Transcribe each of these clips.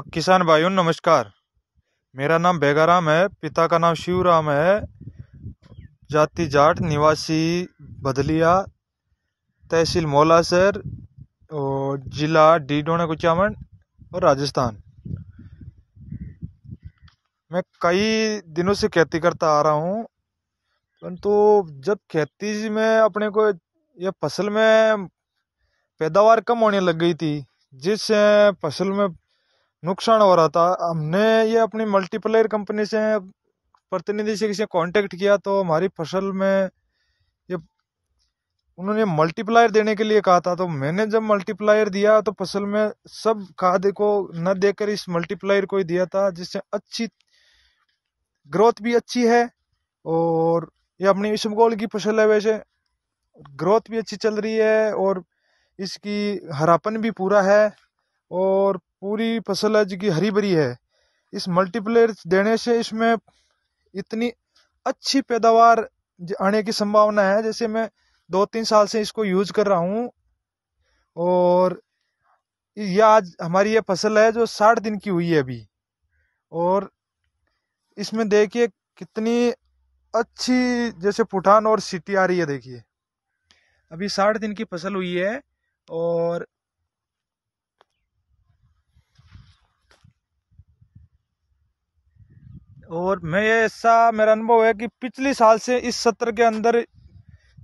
अब किसान भाइयों नमस्कार मेरा नाम बेगाराम है पिता का नाम शिवराम है जाति जाट निवासी बदलिया तहसील मौलासर और जिला डीडोना कुचामन और राजस्थान मैं कई दिनों से खेती करता आ रहा हूँ परंतु तो जब खेती में अपने को यह फसल में पैदावार कम होने लग गई थी जिससे फसल में नुकसान हो रहा था हमने ये अपनी मल्टीप्लेयर कंपनी से प्रतिनिधि से किसी कांटेक्ट किया तो हमारी फसल में ये उन्होंने मल्टीप्लायर देने के लिए कहा था तो मैंने जब मल्टीप्लायर दिया तो फसल में सब खाद को न देकर इस मल्टीप्लायर को ही दिया था जिससे अच्छी ग्रोथ भी अच्छी है और ये अपनी इसबगोल की फसल है वैसे ग्रोथ भी अच्छी चल रही है और इसकी हरापन भी पूरा है और पूरी फसल जो कि हरी भरी है इस मल्टीप्लेयर देने से इसमें इतनी अच्छी पैदावार आने की संभावना है जैसे मैं दो तीन साल से इसको यूज कर रहा हूँ और यह आज हमारी यह फसल है जो साठ दिन की हुई है अभी और इसमें देखिए कितनी अच्छी जैसे पुठान और सीटी आ रही है देखिए अभी साठ दिन की फसल हुई है और और मैं ये ऐसा मेरा अनुभव है कि पिछले साल से इस सत्र के अंदर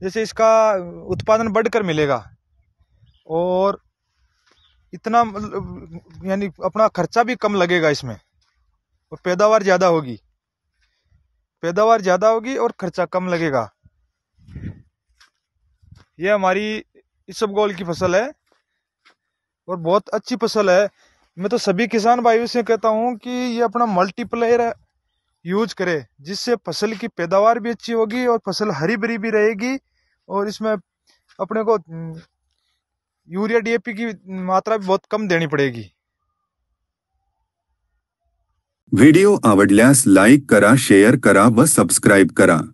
जैसे इसका उत्पादन बढ़कर मिलेगा और इतना यानी अपना खर्चा भी कम लगेगा इसमें और पैदावार ज़्यादा होगी पैदावार ज़्यादा होगी और खर्चा कम लगेगा यह हमारी इस गोल की फसल है और बहुत अच्छी फसल है मैं तो सभी किसान भाइयों से कहता हूँ कि ये अपना मल्टीप्लेयर यूज करें जिससे फसल की पैदावार भी अच्छी होगी और फसल हरी भरी भी रहेगी और इसमें अपने को यूरिया डीएपी की मात्रा भी बहुत कम देनी पडेगी वीडियो आवडल्यास लाइक करा शेयर करा व सब्सक्राइब करा